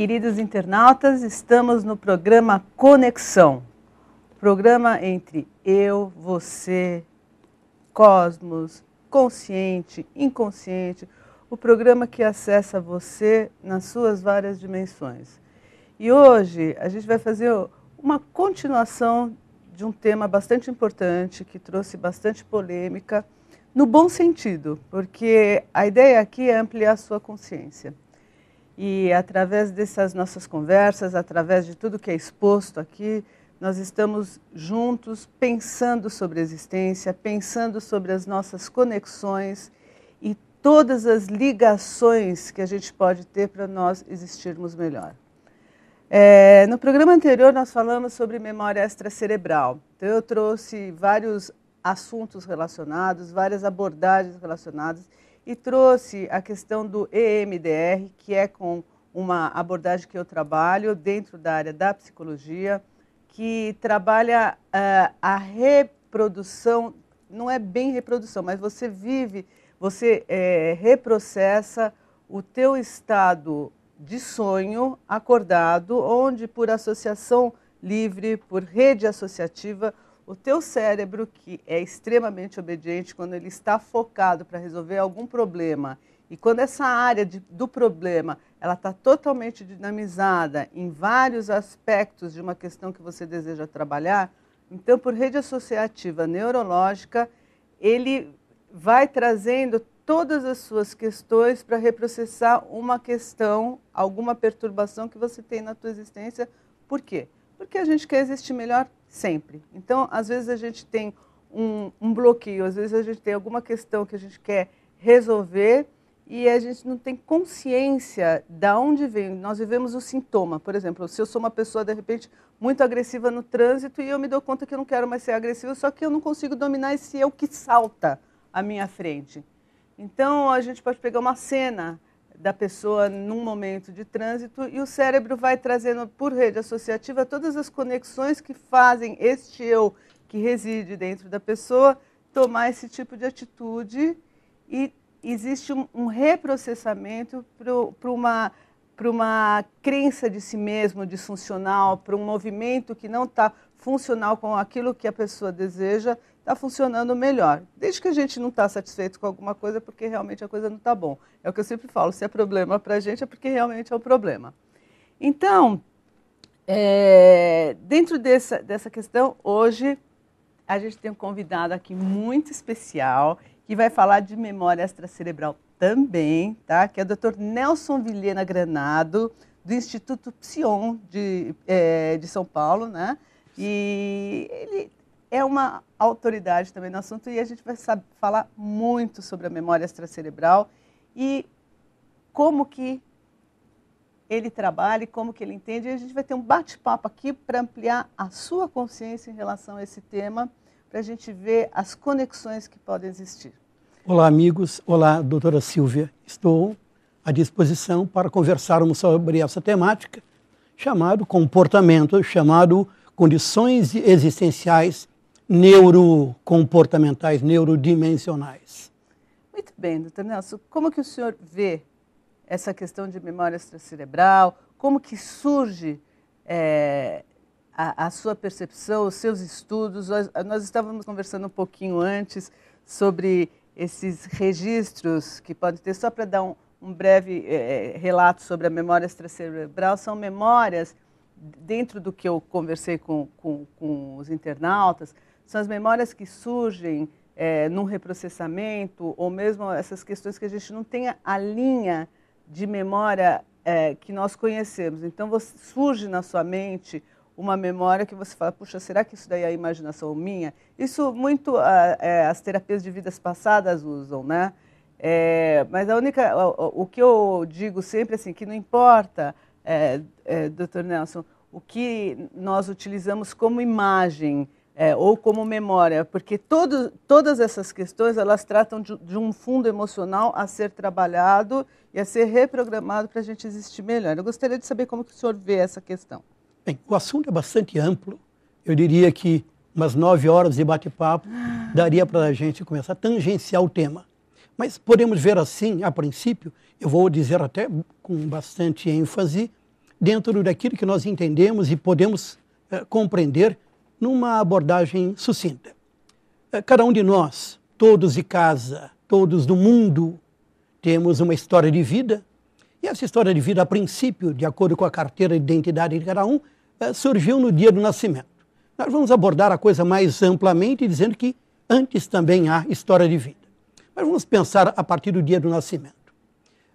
queridos internautas, estamos no programa Conexão. Programa entre eu, você, cosmos, consciente, inconsciente. O programa que acessa você nas suas várias dimensões. E hoje a gente vai fazer uma continuação de um tema bastante importante, que trouxe bastante polêmica, no bom sentido, porque a ideia aqui é ampliar a sua consciência. E através dessas nossas conversas, através de tudo que é exposto aqui, nós estamos juntos pensando sobre a existência, pensando sobre as nossas conexões e todas as ligações que a gente pode ter para nós existirmos melhor. É, no programa anterior, nós falamos sobre memória extracerebral. Então, eu trouxe vários assuntos relacionados, várias abordagens relacionadas e trouxe a questão do EMDR, que é com uma abordagem que eu trabalho dentro da área da psicologia, que trabalha uh, a reprodução, não é bem reprodução, mas você vive, você eh, reprocessa o teu estado de sonho acordado, onde por associação livre, por rede associativa, o teu cérebro, que é extremamente obediente, quando ele está focado para resolver algum problema, e quando essa área de, do problema ela está totalmente dinamizada em vários aspectos de uma questão que você deseja trabalhar, então, por rede associativa neurológica, ele vai trazendo todas as suas questões para reprocessar uma questão, alguma perturbação que você tem na tua existência. Por quê? porque a gente quer existir melhor sempre. Então, às vezes a gente tem um, um bloqueio, às vezes a gente tem alguma questão que a gente quer resolver e a gente não tem consciência da onde vem. Nós vivemos o sintoma. Por exemplo, se eu sou uma pessoa, de repente, muito agressiva no trânsito e eu me dou conta que eu não quero mais ser agressiva, só que eu não consigo dominar esse eu que salta à minha frente. Então, a gente pode pegar uma cena da pessoa num momento de trânsito e o cérebro vai trazendo por rede associativa todas as conexões que fazem este eu que reside dentro da pessoa tomar esse tipo de atitude e existe um, um reprocessamento para uma para uma crença de si mesmo disfuncional, para um movimento que não está funcional com aquilo que a pessoa deseja, está funcionando melhor. Desde que a gente não está satisfeito com alguma coisa, é porque realmente a coisa não está bom. É o que eu sempre falo, se é problema para a gente, é porque realmente é um problema. Então, é, dentro dessa, dessa questão, hoje a gente tem um convidado aqui muito especial, que vai falar de memória extracerebral também, tá? que é o Dr. Nelson Vilhena Granado, do Instituto Psion de, é, de São Paulo, né? E ele é uma autoridade também no assunto e a gente vai saber, falar muito sobre a memória extracerebral e como que ele trabalha e como que ele entende. E a gente vai ter um bate-papo aqui para ampliar a sua consciência em relação a esse tema, para a gente ver as conexões que podem existir. Olá, amigos. Olá, doutora Silvia. Estou à disposição para conversarmos sobre essa temática chamado comportamento, chamado condições existenciais neurocomportamentais, neurodimensionais. Muito bem, doutor Nelson. Como que o senhor vê essa questão de memória extracerebral? Como que surge é, a, a, sua percepção, os seus estudos? Nós, nós estávamos conversando um pouquinho antes sobre esses registros que podem ter, só para dar um, um breve é, relato sobre a memória extracerebral, são memórias, dentro do que eu conversei com, com, com os internautas, são as memórias que surgem é, num reprocessamento, ou mesmo essas questões que a gente não tem a linha de memória é, que nós conhecemos. Então, você, surge na sua mente uma memória que você fala, puxa, será que isso daí é a imaginação minha? Isso muito a, é, as terapias de vidas passadas usam, né? É, mas a única, o, o, que eu digo sempre é assim, que não importa, é, é, Nelson, o que nós utilizamos como imagem, é, ou como memória, porque todo, todas essas questões elas tratam de, de, um fundo emocional a ser trabalhado e a ser reprogramado para a gente existir melhor. Eu gostaria de saber como que o senhor vê essa questão. Bem, o assunto é bastante amplo. Eu diria que umas nove horas de bate-papo ah. daria para a gente começar a tangenciar o tema. Mas podemos ver assim, a princípio, eu vou dizer até com bastante ênfase, dentro daquilo que nós entendemos e podemos é, compreender numa abordagem sucinta. É, cada um de nós, todos de casa, todos do mundo, temos uma história de vida. E essa história de vida, a princípio, de acordo com a carteira de identidade de cada um, é, surgiu no dia do nascimento. Nós vamos abordar a coisa mais amplamente, dizendo que antes também há história de vida. Mas vamos pensar a partir do dia do nascimento.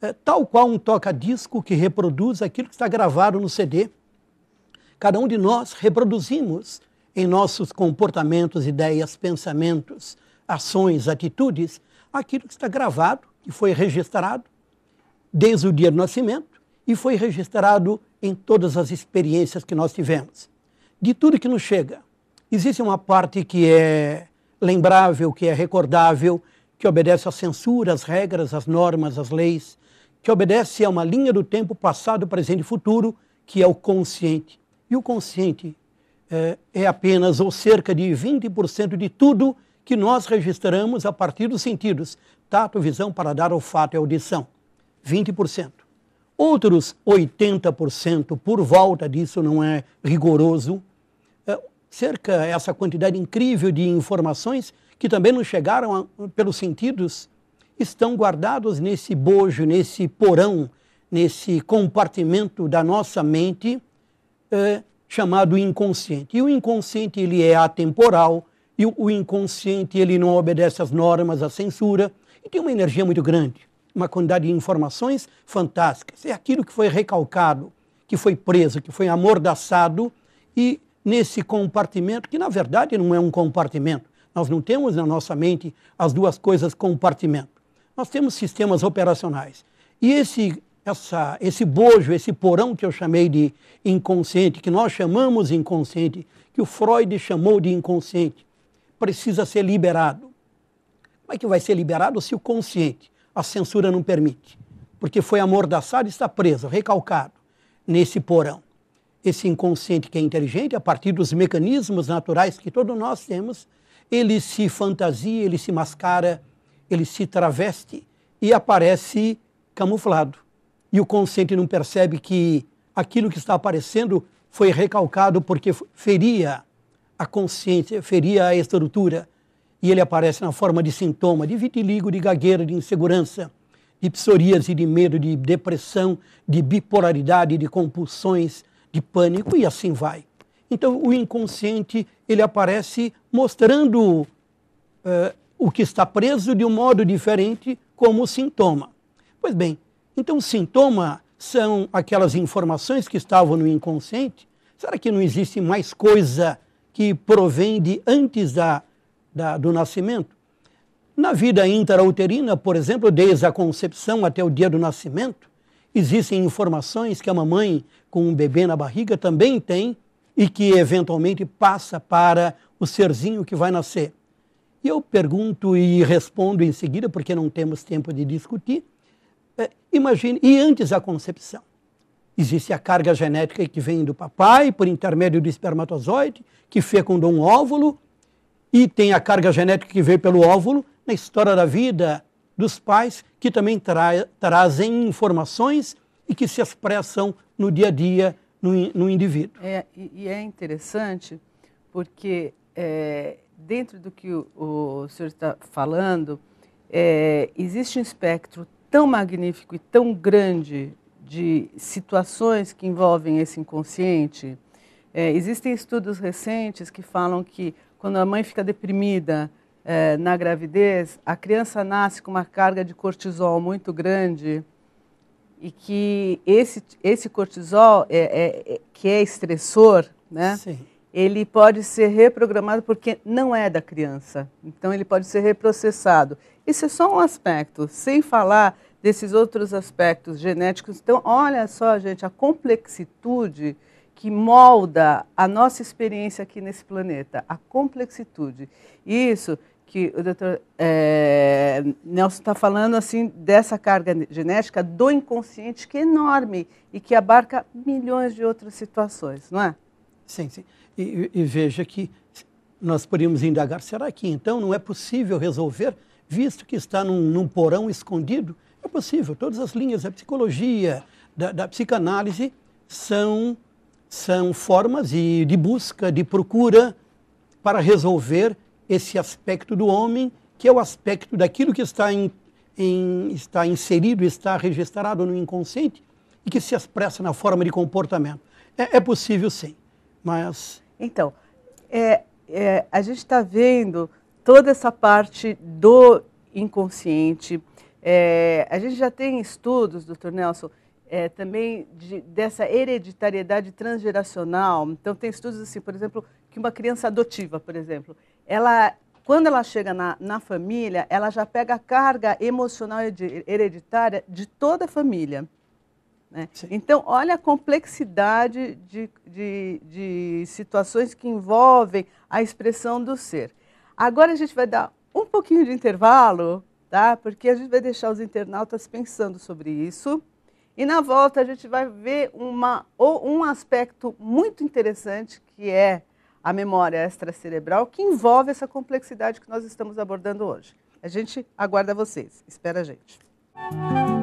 É, tal qual um toca-disco que reproduz aquilo que está gravado no CD, cada um de nós reproduzimos em nossos comportamentos, ideias, pensamentos, ações, atitudes, aquilo que está gravado e foi registrado desde o dia do nascimento e foi registrado em todas as experiências que nós tivemos. De tudo que nos chega, existe uma parte que é lembrável, que é recordável, que obedece à censura, às regras, às normas, às leis, que obedece a uma linha do tempo passado, presente e futuro, que é o consciente. E o consciente é, é apenas ou cerca de 20% de tudo que nós registramos a partir dos sentidos, tato, tá? visão, paladar, olfato e é audição. 20%. Outros 80% por volta disso não é rigoroso. É, cerca essa quantidade incrível de informações que também nos chegaram a, pelos sentidos estão guardados nesse bojo, nesse porão, nesse compartimento da nossa mente, é, chamado inconsciente. E o inconsciente ele é atemporal, e o inconsciente ele não obedece às normas, à censura, e tem uma energia muito grande, uma quantidade de informações fantásticas. É aquilo que foi recalcado, que foi preso, que foi amordaçado, e nesse compartimento, que na verdade não é um compartimento, nós não temos na nossa mente as duas coisas compartimento. Nós temos sistemas operacionais. E esse essa, esse bojo, esse porão que eu chamei de inconsciente, que nós chamamos inconsciente, que o Freud chamou de inconsciente, precisa ser liberado. Como é que vai ser liberado se o consciente, a censura não permite? Porque foi amordaçado e está preso, recalcado nesse porão. Esse inconsciente que é inteligente, a partir dos mecanismos naturais que todos nós temos, ele se fantasia, ele se mascara, ele se traveste e aparece camuflado e o consciente não percebe que aquilo que está aparecendo foi recalcado porque feria a consciência, feria a estrutura. E ele aparece na forma de sintoma de vitiligo, de gagueira, de insegurança, de psoríase, de medo, de depressão, de bipolaridade, de compulsões, de pânico e assim vai. Então o inconsciente ele aparece mostrando uh, o que está preso de um modo diferente como sintoma. Pois bem, então, sintoma são aquelas informações que estavam no inconsciente. Será que não existe mais coisa que provém de antes da, da do nascimento? Na vida intrauterina, por exemplo, desde a concepção até o dia do nascimento, existem informações que a mamãe com um bebê na barriga também tem e que eventualmente passa para o serzinho que vai nascer. E eu pergunto e respondo em seguida, porque não temos tempo de discutir, é, imagine, e antes da concepção. Existe a carga genética que vem do papai, por intermédio do espermatozoide, que fecundou um óvulo, e tem a carga genética que veio pelo óvulo, na história da vida dos pais, que também tra trazem informações e que se expressam no dia a dia no, no indivíduo. É, e é interessante porque é, dentro do que o, o senhor está falando, é, existe um espectro tão magnífico e tão grande de situações que envolvem esse inconsciente. É, existem estudos recentes que falam que quando a mãe fica deprimida é, na gravidez, a criança nasce com uma carga de cortisol muito grande e que esse, esse cortisol, é, é, é que é estressor, né? Sim. ele pode ser reprogramado porque não é da criança. Então, ele pode ser reprocessado. Isso é só um aspecto, sem falar desses outros aspectos genéticos. Então, olha só, gente, a complexitude que molda a nossa experiência aqui nesse planeta, a complexitude. Isso que o doutor é, Nelson está falando assim dessa carga genética do inconsciente que é enorme e que abarca milhões de outras situações, não é? Sim, sim. E, e veja que nós poderíamos indagar, será que então não é possível resolver visto que está num, num porão escondido, é possível. Todas as linhas da psicologia, da, da psicanálise, são, são formas de, de busca, de procura para resolver esse aspecto do homem, que é o aspecto daquilo que está, em, em, está inserido, está registrado no inconsciente e que se expressa na forma de comportamento. É, é possível, sim, mas. Então, é, é, a gente está vendo toda essa parte do inconsciente. É, a gente já tem estudos, doutor Nelson, é, também de, dessa hereditariedade transgeracional. Então, tem estudos assim, por exemplo, que uma criança adotiva, por exemplo, ela, quando ela chega na, na família, ela já pega a carga emocional hereditária de toda a família. Né? Então, olha a complexidade de, de, de situações que envolvem a expressão do ser. Agora a gente vai dar um pouquinho de intervalo, tá? Porque a gente vai deixar os internautas pensando sobre isso. E na volta a gente vai ver uma, um aspecto muito interessante que é a memória extracerebral, que envolve essa complexidade que nós estamos abordando hoje. A gente aguarda vocês. Espera a gente. Música